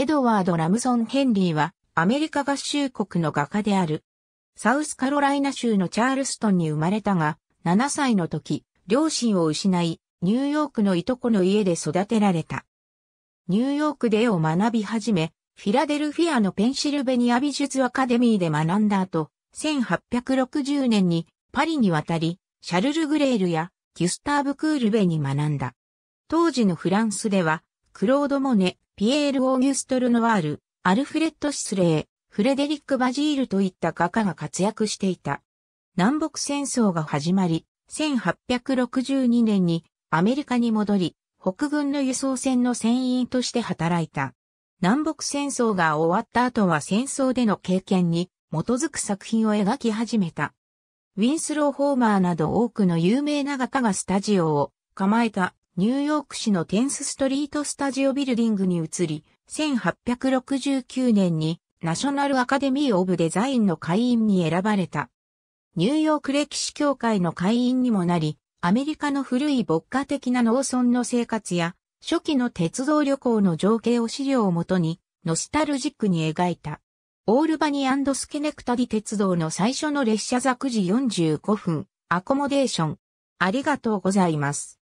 エドワード・ラムソン・ヘンリーは、アメリカ合衆国の画家である。サウスカロライナ州のチャールストンに生まれたが、7歳の時、両親を失い、ニューヨークのいとこの家で育てられた。ニューヨークで絵を学び始め、フィラデルフィアのペンシルベニア美術アカデミーで学んだ後、1860年にパリに渡り、シャルル・グレールやギュスターブ・クールベに学んだ。当時のフランスでは、クロード・モネ、ピエール・オーギュスト・ルノワール、アルフレッド・シスレー、フレデリック・バジールといった画家が活躍していた。南北戦争が始まり、1862年にアメリカに戻り、北軍の輸送船の船員として働いた。南北戦争が終わった後は戦争での経験に基づく作品を描き始めた。ウィンスロー・ホーマーなど多くの有名な画家がスタジオを構えたニューヨーク市のテンスストリートスタジオビルディングに移り、1869年にナショナルアカデミー・オブ・デザインの会員に選ばれた。ニューヨーク歴史協会の会員にもなり、アメリカの古い牧歌的な農村の生活や、初期の鉄道旅行の情景を資料をもとに、ノスタルジックに描いた。オールバニースケネクタディ鉄道の最初の列車座9時45分、アコモデーション。ありがとうございます。